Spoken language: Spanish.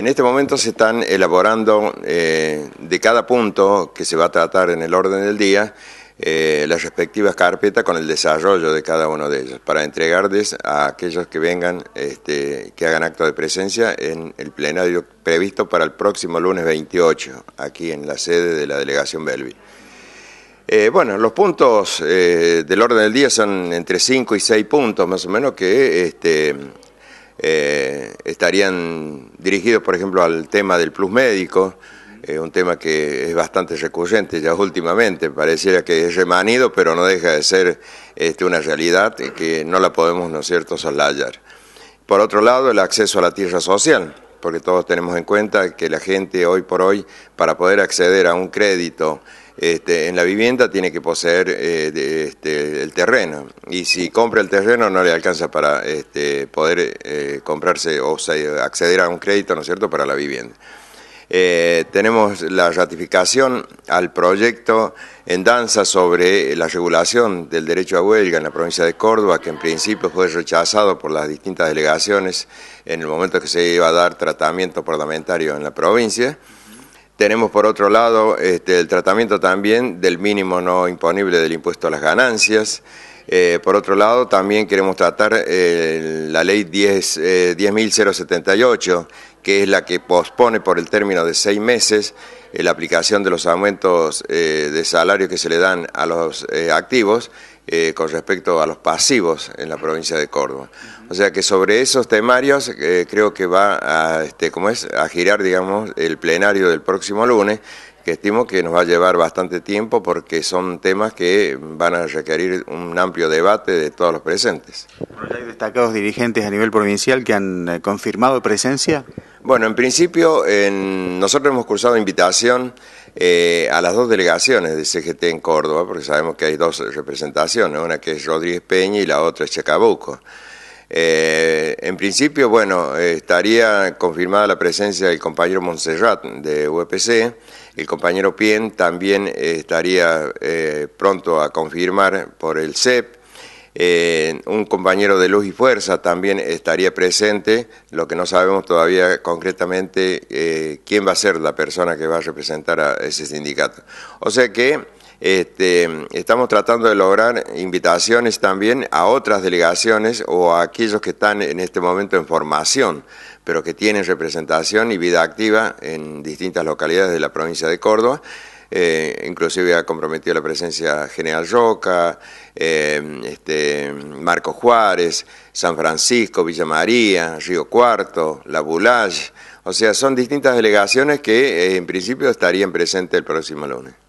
En este momento se están elaborando eh, de cada punto que se va a tratar en el orden del día eh, las respectivas carpetas con el desarrollo de cada uno de ellos para entregarles a aquellos que vengan, este, que hagan acto de presencia en el plenario previsto para el próximo lunes 28, aquí en la sede de la delegación Belvi. Eh, bueno, los puntos del orden del día son entre 5 y 6 puntos más o menos que este, eh, estarían dirigidos, por ejemplo, al tema del plus médico, eh, un tema que es bastante recurrente ya últimamente, pareciera que es remanido, pero no deja de ser este, una realidad que no la podemos, ¿no es cierto?, soslayar. Por otro lado, el acceso a la tierra social, porque todos tenemos en cuenta que la gente hoy por hoy, para poder acceder a un crédito, este, en la vivienda tiene que poseer eh, este, el terreno. Y si compra el terreno no le alcanza para este, poder eh, comprarse o acceder a un crédito, ¿no es cierto?, para la vivienda. Eh, tenemos la ratificación al proyecto en danza sobre la regulación del derecho a huelga en la provincia de Córdoba, que en principio fue rechazado por las distintas delegaciones en el momento que se iba a dar tratamiento parlamentario en la provincia. Tenemos por otro lado este, el tratamiento también del mínimo no imponible del impuesto a las ganancias. Eh, por otro lado, también queremos tratar eh, la ley 10.078, eh, que es la que pospone por el término de seis meses la aplicación de los aumentos de salario que se le dan a los activos. Eh, con respecto a los pasivos en la provincia de Córdoba. O sea que sobre esos temarios eh, creo que va a, este, es, a girar, digamos, el plenario del próximo lunes, que estimo que nos va a llevar bastante tiempo porque son temas que van a requerir un amplio debate de todos los presentes. hay destacados dirigentes a nivel provincial que han eh, confirmado presencia. Bueno, en principio nosotros hemos cursado invitación eh, a las dos delegaciones de CGT en Córdoba, porque sabemos que hay dos representaciones, una que es Rodríguez Peña y la otra es Checabuco. Eh, en principio, bueno, estaría confirmada la presencia del compañero Montserrat de UPC, el compañero Pien también estaría eh, pronto a confirmar por el CEP, eh, un compañero de Luz y Fuerza también estaría presente, lo que no sabemos todavía concretamente eh, quién va a ser la persona que va a representar a ese sindicato. O sea que este, estamos tratando de lograr invitaciones también a otras delegaciones o a aquellos que están en este momento en formación, pero que tienen representación y vida activa en distintas localidades de la provincia de Córdoba eh, inclusive ha comprometido la presencia General Roca, eh, este, Marco Juárez, San Francisco, Villa María, Río Cuarto, La Bulage, o sea, son distintas delegaciones que eh, en principio estarían presentes el próximo lunes.